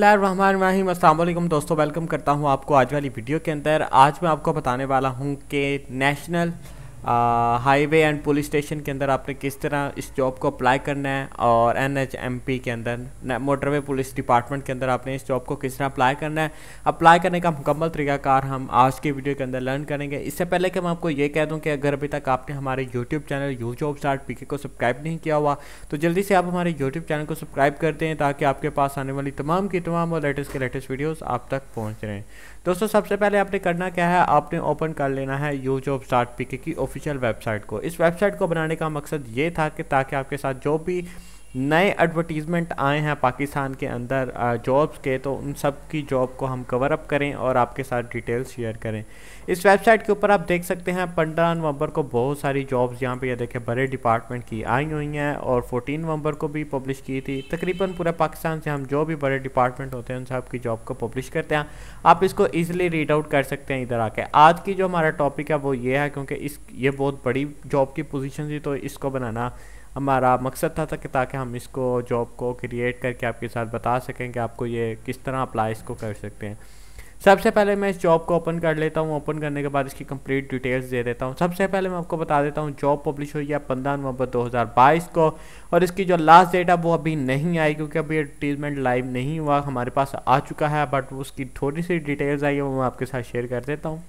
बसमिलकुम दोस्तों वेलकम करता हूँ आपको आज वाली वीडियो के अंदर आज मैं आपको बताने वाला हूँ कि national highway and police station के अंदर आपने किस तरह इस जॉब को अप्लाई करना है और पी के अंदर मोटरवे पुलिस डिपार्टमेंट के अंदर आपने इस जॉब को किस तरह अप्लाई करना है अप्लाई करने का मुकम्मल तरीकाकार हम आज के वीडियो के अंदर लर्न करेंगे इससे पहले कि मैं आपको ये कह दूँ कि अगर अभी तक आपने हमारे YouTube channel U job start P को सब्सक्राइब नहीं किया हुआ तो जल्दी से आप हमारे यूट्यूब चैनल को सब्सक्राइब कर दें ताकि आपके पास आने वाली तमाम की तमाम और लेटेस्ट के लेटेस्ट वीडियोज़ आप तक पहुँच रहे हैं दोस्तों सबसे पहले आपने करना क्या है आपने ओपन कर लेना है यू जॉब स्टार्ट पी की ऑफिशियल वेबसाइट को इस वेबसाइट को बनाने का मकसद ये था कि ताकि आपके साथ जो भी नए एडवर्टीज़मेंट आए हैं पाकिस्तान के अंदर जॉब्स के तो उन सब की जॉब को हम कवर अप करें और आपके साथ डिटेल्स शेयर करें इस वेबसाइट के ऊपर आप देख सकते हैं पंद्रह नवंबर को बहुत सारी जॉब्स यहाँ पे ये देखें बड़े डिपार्टमेंट की आई हुई हैं और फोर्टीन नवंबर को भी पब्लिश की थी तकरीबन पूरे पाकिस्तान से हम जो भी बड़े डिपार्टमेंट होते हैं उन सब की जॉब को पब्लिश करते हैं आप इसको ईजिली रीड आउट कर सकते हैं इधर आके आज की जो हमारा टॉपिक है वो ये है क्योंकि इस ये बहुत बड़ी जॉब की पोजिशन थी तो इसको बनाना हमारा मकसद था, था कि ताकि हम इसको जॉब को क्रिएट करके आपके साथ बता सकें कि आपको ये किस तरह अप्लाई इसको कर सकते हैं सबसे पहले मैं इस जॉब को ओपन कर लेता हूँ ओपन करने के बाद इसकी कंप्लीट डिटेल्स दे देता हूँ सबसे पहले मैं आपको बता देता हूँ जॉब पब्लिश हुई है पंद्रह नवंबर 2022 को और इसकी जो लास्ट डेट है वो अभी नहीं आई क्योंकि अभी एडवर्टीजमेंट लाइव नहीं हुआ हमारे पास आ चुका है बट उसकी थोड़ी सी डिटेल्स आई है वो मैं आपके साथ शेयर कर देता हूँ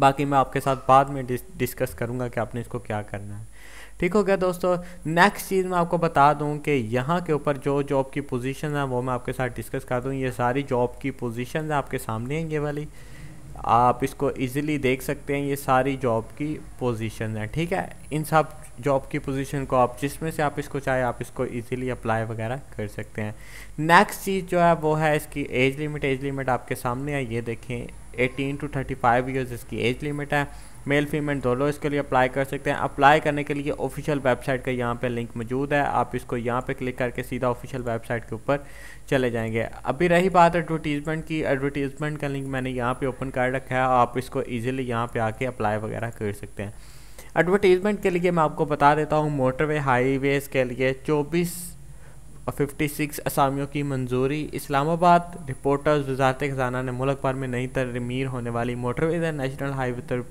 बाकी मैं आपके साथ बाद में डिस्कस करूँगा कि आपने इसको क्या करना है ठीक हो गया दोस्तों नेक्स्ट चीज़ मैं आपको बता दूं कि यहाँ के ऊपर जो जॉब की पोजीशन है वो मैं आपके साथ डिस्कस कर दूँ ये सारी जॉब की पोजीशन आपके सामने हैं ये वाली आप इसको इजीली देख सकते हैं ये सारी जॉब की पोजीशन है ठीक है इन सब जॉब की पोजीशन को आप जिसमें से आप इसको चाहे आप इसको इजीली अप्लाई वगैरह कर सकते हैं नेक्स्ट चीज़ जो है वो है इसकी एज लिमिट एज लिमिट आपके सामने है ये देखें 18 टू 35 इयर्स इसकी एज लिमिट है मेल फीमेल दोनों इसके लिए अप्लाई कर सकते हैं अप्लाई करने के लिए ऑफिशियल वेबसाइट का यहाँ पे लिंक मौजूद है आप इसको यहाँ पे क्लिक करके सीधा ऑफिशियल वेबसाइट के ऊपर चले जाएंगे अभी रही बात एडवर्टीज़मेंट की एडवर्टीज़मेंट का लिंक मैंने यहाँ पे ओपन कर रखा है आप इसको ईजिली यहाँ पर आके अप्लाई वगैरह कर सकते हैं एडवर्टीज़मेंट के लिए मैं आपको बता देता हूँ मोटरवे हाईवेज़ के लिए चौबीस फिफ्टी सिक्स असामियों की मंजूरी इस्लामाबाद रिपोर्टर्स वजारत खजाना ने मुल्क भर में नई तरमीर होने वाली motorways and national highway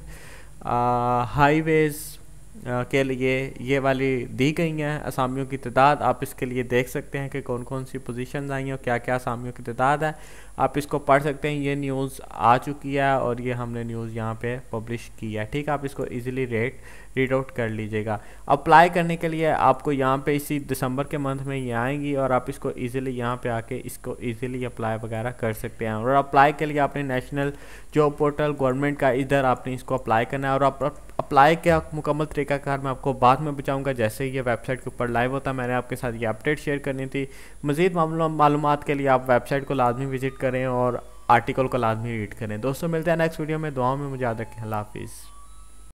Uh, highways के लिए ये वाली दी गई हैं असामियों की तादाद आप इसके लिए देख सकते हैं कि कौन कौन सी पोजीशन आई हैं और क्या क्या असामियों की तादाद है आप इसको पढ़ सकते हैं ये न्यूज़ आ चुकी है और ये हमने न्यूज़ यहाँ पे पब्लिश की है ठीक है आप इसको इजीली रेट रीड आउट कर लीजिएगा अप्लाई करने के लिए आपको यहाँ पर इसी दिसंबर के मंथ में ये आएंगी और आप इसको ईजिली यहाँ पे आके इसको ईज़िली अप्लाई वगैरह कर सकते हैं और अप्लाई के लिए आपने नेशनल जॉब पोर्टल गवर्नमेंट का इधर आपने इसको अप्लाई करना है और आप अप्लाई के मुकम्मल तरीकाकार मैं आपको बाद में बचाऊँगा जैसे ही ये वेबसाइट के ऊपर लाइव होता मैंने आपके साथ ये अपडेट शेयर करनी थी मज़ीद मालूम के लिए आप वेबसाइट को लाजमी विज़िट करें और आर्टिकल को लाजमी रीड करें दोस्तों मिलते हैं नेक्स्ट वीडियो में दुआओं में मुझे याद रखें हाफिज़